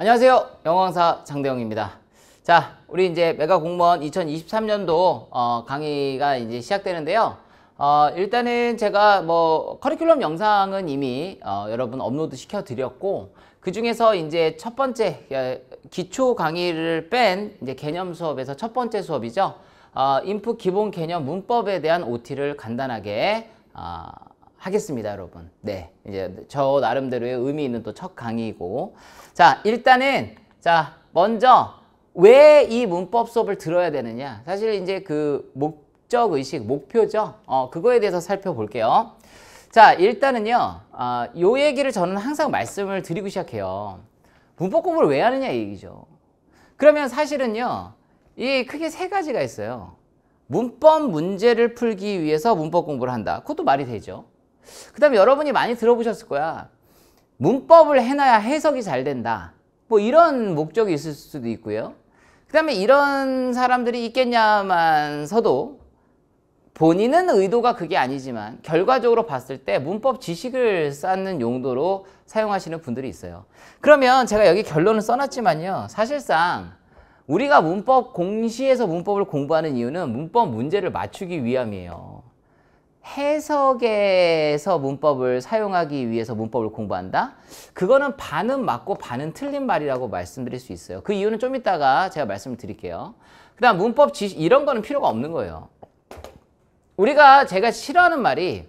안녕하세요 영어사 장대영입니다 자 우리 이제 메가 공무원 2023년도 어, 강의가 이제 시작되는데요 어, 일단은 제가 뭐 커리큘럼 영상은 이미 어, 여러분 업로드 시켜 드렸고 그 중에서 이제 첫 번째 어, 기초 강의를 뺀 이제 개념 수업에서 첫 번째 수업이죠 어, 인풋 기본 개념 문법에 대한 OT를 간단하게 어, 하겠습니다, 여러분. 네. 이제 저 나름대로의 의미 있는 또 첫 강의이고. 자, 일단은, 자, 먼저, 왜 이 문법 수업을 들어야 되느냐. 사실 이제 그 목적 의식, 목표죠. 어, 그거에 대해서 살펴볼게요. 자, 일단은요, 아, 요 얘기를 저는 항상 말씀을 드리고 시작해요. 문법 공부를 왜 하느냐 얘기죠. 그러면 사실은요, 이 크게 세 가지가 있어요. 문법 문제를 풀기 위해서 문법 공부를 한다. 그것도 말이 되죠. 그 다음에 여러분이 많이 들어보셨을 거야. 문법을 해놔야 해석이 잘 된다. 뭐 이런 목적이 있을 수도 있고요. 그 다음에 이런 사람들이 있겠냐만 서도 본인은 의도가 그게 아니지만 결과적으로 봤을 때 문법 지식을 쌓는 용도로 사용하시는 분들이 있어요. 그러면 제가 여기 결론을 써놨지만요. 사실상 우리가 문법 공시에서 문법을 공부하는 이유는 문법 문제를 맞추기 위함이에요. 해석에서 문법을 사용하기 위해서 문법을 공부한다? 그거는 반은 맞고 반은 틀린 말이라고 말씀드릴 수 있어요. 그 이유는 좀 이따가 제가 말씀을 드릴게요. 그 다음 문법 지 이런 거는 필요가 없는 거예요. 우리가 제가 싫어하는 말이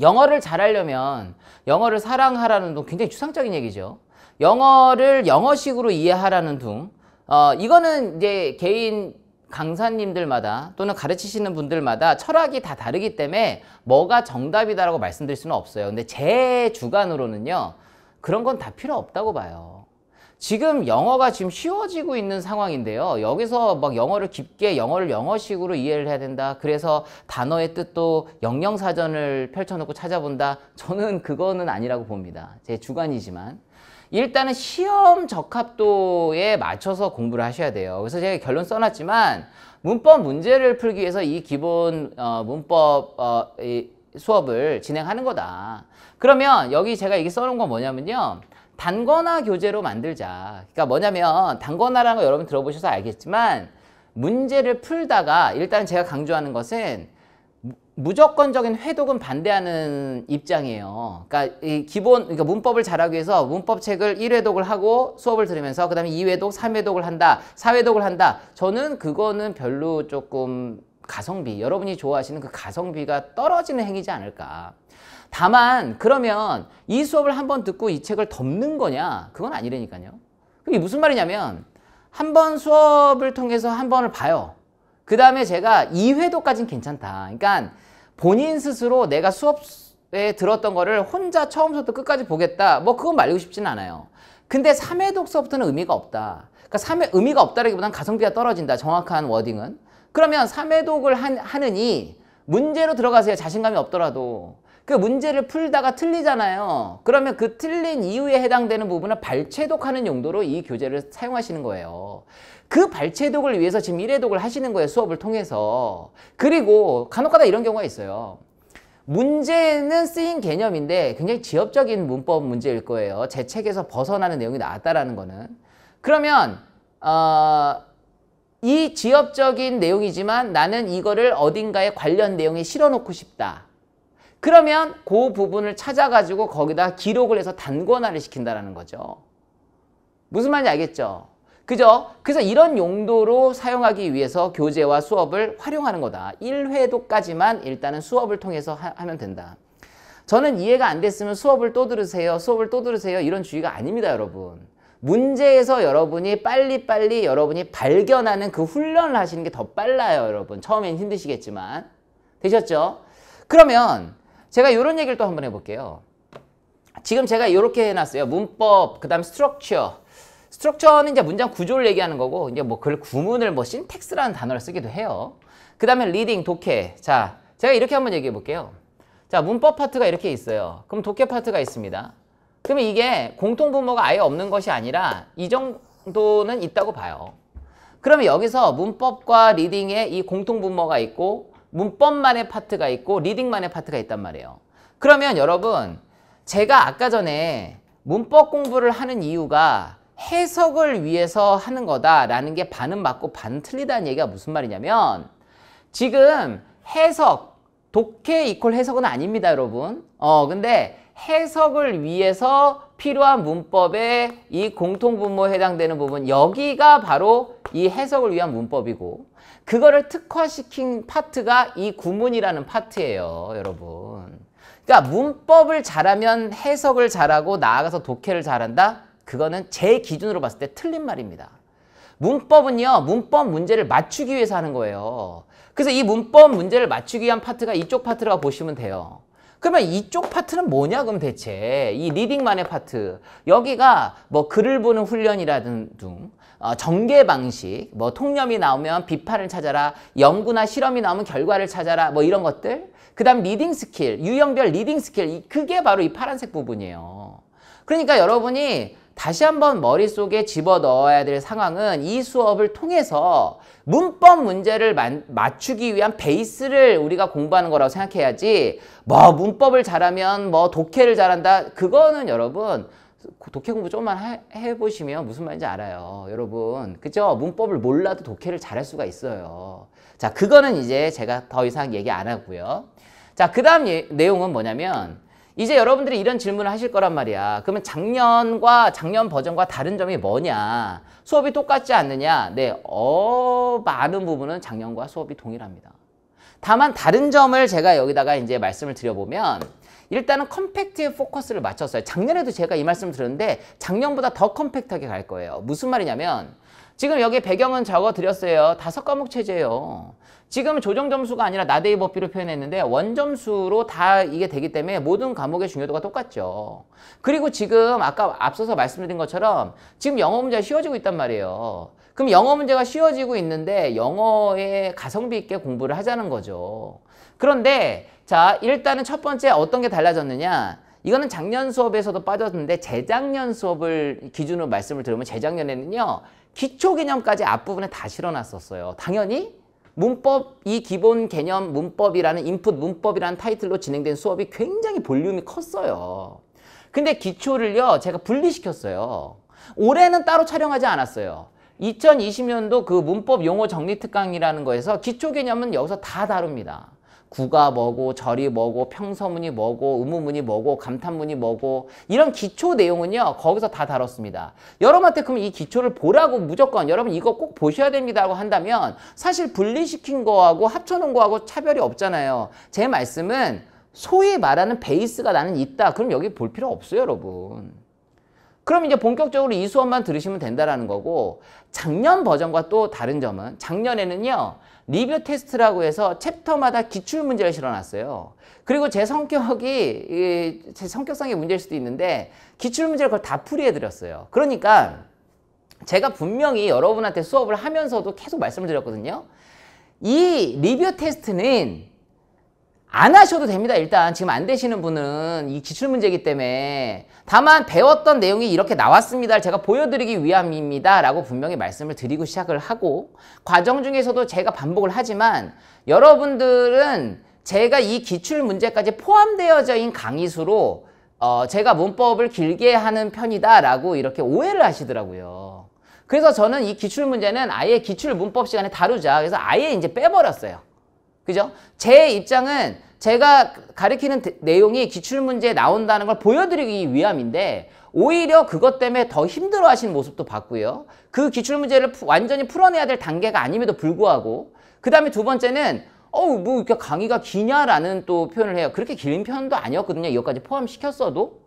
영어를 잘하려면 영어를 사랑하라는 둥 굉장히 추상적인 얘기죠. 영어를 영어식으로 이해하라는 둥 어, 이거는 이제 개인 강사님들마다 또는 가르치시는 분들마다 철학이 다 다르기 때문에 뭐가 정답이다라고 말씀드릴 수는 없어요. 근데 제 주관으로는요. 그런 건 다 필요 없다고 봐요. 지금 영어가 지금 쉬워지고 있는 상황인데요. 여기서 막 영어를 깊게 영어를 영어식으로 이해를 해야 된다. 그래서 단어의 뜻도 영영사전을 펼쳐놓고 찾아본다. 저는 그거는 아니라고 봅니다. 제 주관이지만. 일단은 시험 적합도에 맞춰서 공부를 하셔야 돼요. 그래서 제가 결론 써놨지만 문법 문제를 풀기 위해서 이 기본 어, 문법 어, 이 수업을 진행하는 거다. 그러면 여기 제가 이게 써놓은 건 뭐냐면요. 단거나 교재로 만들자. 그러니까 뭐냐면 단거나라는 거 여러분 들어보셔서 알겠지만 문제를 풀다가 일단 제가 강조하는 것은 무조건적인 회독은 반대하는 입장이에요. 그러니까 이 기본 그러니까 문법을 잘하기 위해서 문법책을 1회독을 하고 수업을 들으면서 그다음에 2회독, 3회독을 한다. 4회독을 한다. 저는 그거는 별로 조금 가성비, 여러분이 좋아하시는 그 가성비가 떨어지는 행위지 않을까. 다만 그러면 이 수업을 한 번 듣고 이 책을 덮는 거냐? 그건 아니라니까요. 그게 무슨 말이냐면 한 번 수업을 통해서 한 번을 봐요. 그 다음에 제가 2회도까지는 괜찮다. 그러니까 본인 스스로 내가 수업에 들었던 거를 혼자 처음부터 끝까지 보겠다. 뭐 그건 말리고 싶지 않아요. 근데 3회 독서부터는 의미가 없다. 그러니까 3회 의미가 없다라기보다는 가성비가 떨어진다. 정확한 워딩은. 그러면 3회 독을 하느니 문제로 들어가세요. 자신감이 없더라도. 그 문제를 풀다가 틀리잖아요. 그러면 그 틀린 이유에 해당되는 부분을 발췌독하는 용도로 이 교재를 사용하시는 거예요. 그 발췌독을 위해서 지금 1회독을 하시는 거예요. 수업을 통해서. 그리고 간혹가다 이런 경우가 있어요. 문제는 쓰인 개념인데 굉장히 지엽적인 문법 문제일 거예요. 제 책에서 벗어나는 내용이 나왔다라는 거는. 그러면 어, 이 지엽적인 내용이지만 나는 이거를 어딘가에 관련 내용에 실어놓고 싶다. 그러면 그 부분을 찾아가지고 거기다 기록을 해서 단권화를 시킨다라는 거죠. 무슨 말인지 알겠죠? 그죠? 그래서 이런 용도로 사용하기 위해서 교재와 수업을 활용하는 거다. 1회도까지만 일단은 수업을 통해서 하, 면 된다. 저는 이해가 안 됐으면 수업을 또 들으세요. 수업을 또 들으세요. 이런 주의가 아닙니다, 여러분. 문제에서 여러분이 빨리빨리 여러분이 발견하는 그 훈련을 하시는 게 더 빨라요, 여러분. 처음엔 힘드시겠지만. 되셨죠? 그러면 제가 이런 얘기를 또 한번 해볼게요. 지금 제가 이렇게 해놨어요. 문법, 그 다음 에 스트럭처. 스트럭처는 이제 문장 구조를 얘기하는 거고 이제 뭐글 구문을 뭐 신텍스라는 단어를 쓰기도 해요. 그 다음에 리딩, 독해. 자, 제가 이렇게 한번 얘기해 볼게요. 자, 문법 파트가 이렇게 있어요. 그럼 독해 파트가 있습니다. 그러면 이게 공통분모가 아예 없는 것이 아니라 이 정도는 있다고 봐요. 그러면 여기서 문법과 리딩에 이 공통분모가 있고 문법만의 파트가 있고 리딩만의 파트가 있단 말이에요. 그러면 여러분 제가 아까 전에 문법 공부를 하는 이유가 해석을 위해서 하는 거다라는 게 반은 맞고 반은 틀리다는 얘기가 무슨 말이냐면 지금 해석, 독해 이퀄 해석은 아닙니다 여러분. 어 근데 해석을 위해서 필요한 문법의 이 공통분모에 해당되는 부분 여기가 바로 이 해석을 위한 문법이고 그거를 특화시킨 파트가 이 구문이라는 파트예요, 여러분. 그러니까 문법을 잘하면 해석을 잘하고 나아가서 독해를 잘한다? 그거는 제 기준으로 봤을 때 틀린 말입니다. 문법은요, 문법 문제를 맞추기 위해서 하는 거예요. 그래서 이 문법 문제를 맞추기 위한 파트가 이쪽 파트라고 보시면 돼요. 그러면 이쪽 파트는 뭐냐 그럼 대체 이 리딩만의 파트 여기가 뭐 글을 보는 훈련이라든 등 어, 전개 방식, 뭐 통념이 나오면 비판을 찾아라, 연구나 실험이 나오면 결과를 찾아라, 뭐 이런 것들. 그 다음 리딩 스킬, 유형별 리딩 스킬, 그게 바로 이 파란색 부분이에요. 그러니까 여러분이 다시 한번 머릿속에 집어넣어야 될 상황은 이 수업을 통해서 문법 문제를 맞추기 위한 베이스를 우리가 공부하는 거라고 생각해야지 뭐 문법을 잘하면 뭐 독해를 잘한다 그거는 여러분 독해 공부 조금만 해, 보시면 무슨 말인지 알아요. 여러분. 그죠? 문법을 몰라도 독해를 잘할 수가 있어요. 자, 그거는 이제 제가 더 이상 얘기 안 하고요. 자, 그 다음 예, 내용은 뭐냐면, 이제 여러분들이 이런 질문을 하실 거란 말이야. 그러면 작년과 작년 버전과 다른 점이 뭐냐? 수업이 똑같지 않느냐? 네, 어, 많은 부분은 작년과 수업이 동일합니다. 다만 다른 점을 제가 여기다가 이제 말씀을 드려보면, 일단은 컴팩트에 포커스를 맞췄어요. 작년에도 제가 이 말씀을 드렸는데 작년보다 더 컴팩트하게 갈 거예요. 무슨 말이냐면 지금 여기 배경은 적어드렸어요. 다섯 과목 체제예요. 지금 조정 점수가 아니라 나데이 법피로 표현했는데 원점수로 다 이게 되기 때문에 모든 과목의 중요도가 똑같죠. 그리고 지금 아까 앞서서 말씀드린 것처럼 지금 영어 문제가 쉬워지고 있단 말이에요. 그럼 영어 문제가 쉬워지고 있는데 영어에 가성비 있게 공부를 하자는 거죠. 그런데 자 일단은 첫 번째 어떤 게 달라졌느냐 이거는 작년 수업에서도 빠졌는데 재작년 수업을 기준으로 말씀을 드리면 재작년에는요 기초 개념까지 앞부분에 다 실어놨었어요 당연히 문법 이 기본 개념 문법이라는 인풋 문법이라는 타이틀로 진행된 수업이 굉장히 볼륨이 컸어요 근데 기초를요 제가 분리시켰어요 올해는 따로 촬영하지 않았어요 2020년도 그 문법 용어 정리 특강이라는 거에서 기초 개념은 여기서 다 다룹니다 구가 뭐고 절이 뭐고 평서문이 뭐고 의무문이 뭐고 감탄문이 뭐고 이런 기초 내용은요 거기서 다 다뤘습니다 여러분한테 그러면이 기초를 보라고 무조건 여러분 이거 꼭 보셔야 됩니다 라고 한다면 사실 분리시킨 거하고 합쳐놓은 거하고 차별이 없잖아요 제 말씀은 소위 말하는 베이스가 나는 있다 그럼 여기 볼 필요 없어요 여러분 그럼 이제 본격적으로 이 수업만 들으시면 된다라는 거고 작년 버전과 또 다른 점은 작년에는요 리뷰 테스트라고 해서 챕터마다 기출 문제를 실어놨어요. 그리고 제 성격이 제 성격상의 문제일 수도 있는데 기출 문제를 그걸 다 풀이해드렸어요. 그러니까 제가 분명히 여러분한테 수업을 하면서도 계속 말씀을 드렸거든요. 이 리뷰 테스트는 안 하셔도 됩니다. 일단 지금 안 되시는 분은 이 기출 문제이기 때문에 다만 배웠던 내용이 이렇게 나왔습니다. 제가 보여드리기 위함입니다. 라고 분명히 말씀을 드리고 시작을 하고 과정 중에서도 제가 반복을 하지만 여러분들은 제가 이 기출 문제까지 포함되어져 있는 강의 수로 어 제가 문법을 길게 하는 편이다 라고 이렇게 오해를 하시더라고요. 그래서 저는 이 기출 문제는 아예 기출 문법 시간에 다루자 그래서 아예 이제 빼버렸어요. 그죠? 제 입장은 제가 가르치는 내용이 기출문제에 나온다는 걸 보여드리기 위함인데 오히려 그것 때문에 더 힘들어하시는 모습도 봤고요. 그 기출문제를 완전히 풀어내야 될 단계가 아님에도 불구하고 그 다음에 두 번째는 어우 뭐 이렇게 강의가 기냐라는 또 표현을 해요. 그렇게 길긴 편도 아니었거든요. 이것까지 포함시켰어도.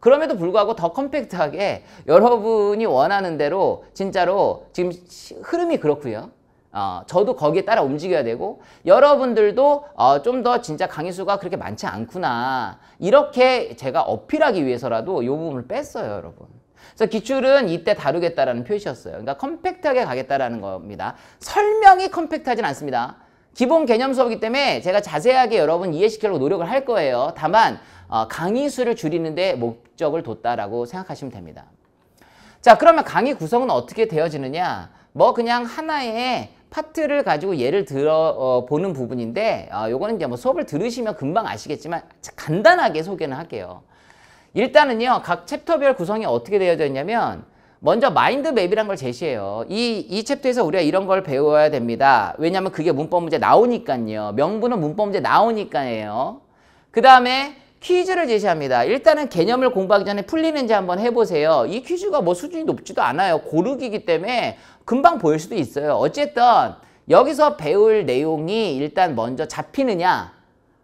그럼에도 불구하고 더 컴팩트하게 여러분이 원하는 대로 진짜로 지금 흐름이 그렇고요. 어, 저도 거기에 따라 움직여야 되고 여러분들도 어, 좀 더 진짜 강의 수가 그렇게 많지 않구나 이렇게 제가 어필하기 위해서라도 이 부분을 뺐어요 여러분 그래서 기출은 이때 다루겠다라는 표시였어요 그러니까 컴팩트하게 가겠다라는 겁니다 설명이 컴팩트하진 않습니다 기본 개념 수업이기 때문에 제가 자세하게 여러분 이해시키려고 노력을 할 거예요 다만 어, 강의 수를 줄이는 데 목적을 뒀다라고 생각하시면 됩니다 자 그러면 강의 구성은 어떻게 되어지느냐 뭐 그냥 하나의 파트를 가지고 예를 들어 어, 보는 부분인데 어, 요거는 이제 뭐 수업을 들으시면 금방 아시겠지만 간단하게 소개는 할게요. 일단은요 각 챕터별 구성이 어떻게 되어져 있냐면 먼저 마인드맵이란 걸 제시해요. 이, 이 챕터에서 우리가 이런 걸 배워야 됩니다. 왜냐하면 그게 문법 문제 나오니까요. 명분은 문법 문제 나오니까예요. 그 다음에 퀴즈를 제시합니다. 일단은 개념을 공부하기 전에 풀리는지 한번 해보세요. 이 퀴즈가 뭐 수준이 높지도 않아요. 고르기이기 때문에 금방 보일 수도 있어요. 어쨌든 여기서 배울 내용이 일단 먼저 잡히느냐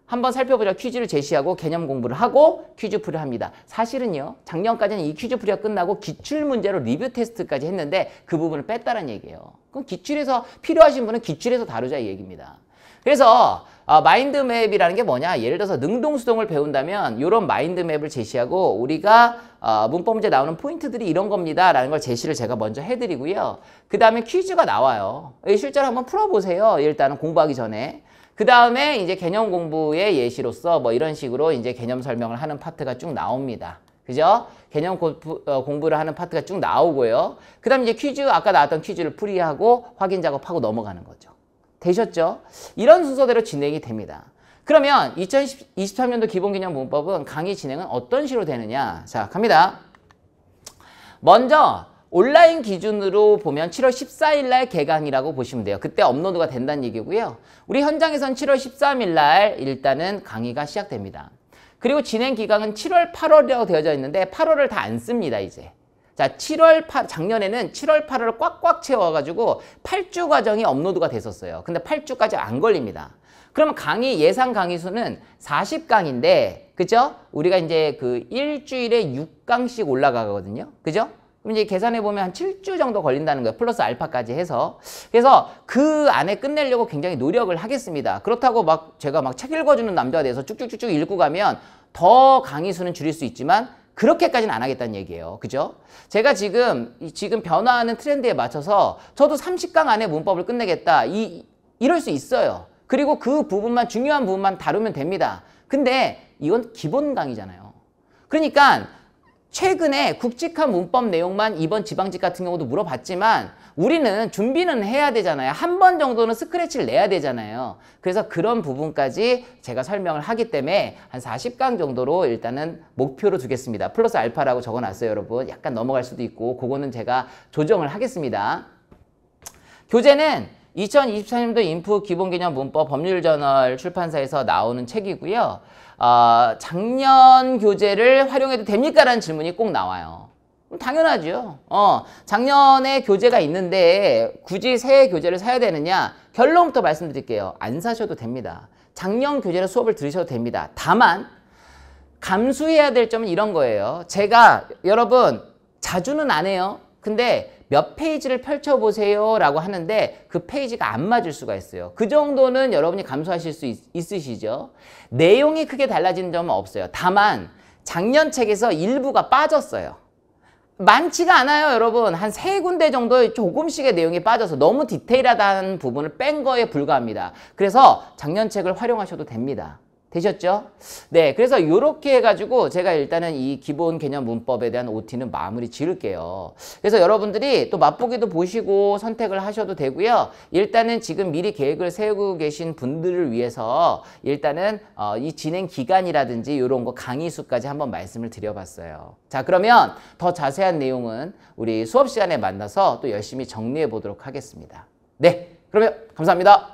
한번 살펴보자 퀴즈를 제시하고 개념 공부를 하고 퀴즈풀을 합니다. 사실은요. 작년까지는 이 퀴즈풀이가 끝나고 기출문제로 리뷰 테스트까지 했는데 그 부분을 뺐다는 얘기예요. 그럼 기출에서 필요하신 분은 기출에서 다루자 이 얘기입니다. 그래서 어, 마인드맵이라는 게 뭐냐 예를 들어서 능동수동을 배운다면 이런 마인드맵을 제시하고 우리가 어, 문법 문제 나오는 포인트들이 이런 겁니다. 라는 걸 제시를 제가 먼저 해드리고요. 그 다음에 퀴즈가 나와요. 실제로 한번 풀어보세요. 일단은 공부하기 전에. 그 다음에 이제 개념 공부의 예시로서 뭐 이런 식으로 이제 개념 설명을 하는 파트가 쭉 나옵니다. 그죠? 개념 공부, 어, 공부를 하는 파트가 쭉 나오고요. 그 다음 에 이제 퀴즈, 아까 나왔던 퀴즈를 풀이하고 확인 작업하고 넘어가는 거죠. 되셨죠? 이런 순서대로 진행이 됩니다. 그러면 2023년도 기본개념문법은 강의 진행은 어떤 식으로 되느냐 자 갑니다 먼저 온라인 기준으로 보면 7월 14일 날 개강이라고 보시면 돼요. 그때 업로드가 된다는 얘기고요. 우리 현장에선 7월 13일 날 일단은 강의가 시작됩니다. 그리고 진행 기간은 7월 8월이라고 되어져 있는데 8월을 다 안 씁니다, 이제. 자, 7월 8 작년에는 7월 8월을 꽉꽉 채워 가지고 8주 과정이 업로드가 됐었어요. 근데 8주까지 안 걸립니다. 그러면 강의 예상 강의 수는 40강인데 그죠? 우리가 이제 그 일주일에 6강씩 올라가거든요. 그죠? 그럼 이제 계산해 보면 한 7주 정도 걸린다는 거예요. 플러스 알파까지 해서. 그래서 그 안에 끝내려고 굉장히 노력을 하겠습니다. 그렇다고 막 제가 막 책 읽어주는 남자가 돼서 쭉쭉쭉쭉 읽고 가면 더 강의 수는 줄일 수 있지만 그렇게까지는 안 하겠다는 얘기예요. 그죠? 제가 지금 지금 변화하는 트렌드에 맞춰서 저도 30강 안에 문법을 끝내겠다. 이 이럴 수 있어요. 그리고 그 부분만 중요한 부분만 다루면 됩니다. 근데 이건 기본 강의잖아요. 그러니까 최근에 굵직한 문법 내용만 이번 지방직 같은 경우도 물어봤지만 우리는 준비는 해야 되잖아요. 한 번 정도는 스크래치를 내야 되잖아요. 그래서 그런 부분까지 제가 설명을 하기 때문에 한 40강 정도로 일단은 목표로 두겠습니다. 플러스 알파라고 적어놨어요, 여러분. 약간 넘어갈 수도 있고 그거는 제가 조정을 하겠습니다. 교재는 2024년도 인프 기본개념 문법 법률저널 출판사에서 나오는 책이고요. 어, 작년 교재를 활용해도 됩니까? 라는 질문이 꼭 나와요. 당연하죠. 어, 작년에 교재가 있는데 굳이 새 교재를 사야 되느냐? 결론부터 말씀드릴게요. 안 사셔도 됩니다. 작년 교재로 수업을 들으셔도 됩니다. 다만 감수해야 될 점은 이런 거예요. 제가 여러분 자주는 안 해요. 근데 몇 페이지를 펼쳐보세요 라고 하는데 그 페이지가 안 맞을 수가 있어요. 그 정도는 여러분이 감수하실 수 있, 있으시죠? 내용이 크게 달라진 점은 없어요. 다만 작년 책에서 일부가 빠졌어요. 많지가 않아요 여러분 한 세 군데 정도 조금씩의 내용이 빠져서 너무 디테일하다는 부분을 뺀 거에 불과합니다 그래서 작년 책을 활용하셔도 됩니다 되셨죠? 네, 그래서 이렇게 해가지고 제가 일단은 이 기본 개념 문법에 대한 OT는 마무리 지을게요. 그래서 여러분들이 또 맛보기도 보시고 선택을 하셔도 되고요. 일단은 지금 미리 계획을 세우고 계신 분들을 위해서 일단은 어, 이 진행 기간이라든지 이런 거 강의 수까지 한번 말씀을 드려봤어요. 자, 그러면 더 자세한 내용은 우리 수업 시간에 만나서 또 열심히 정리해 보도록 하겠습니다. 네, 그러면 감사합니다.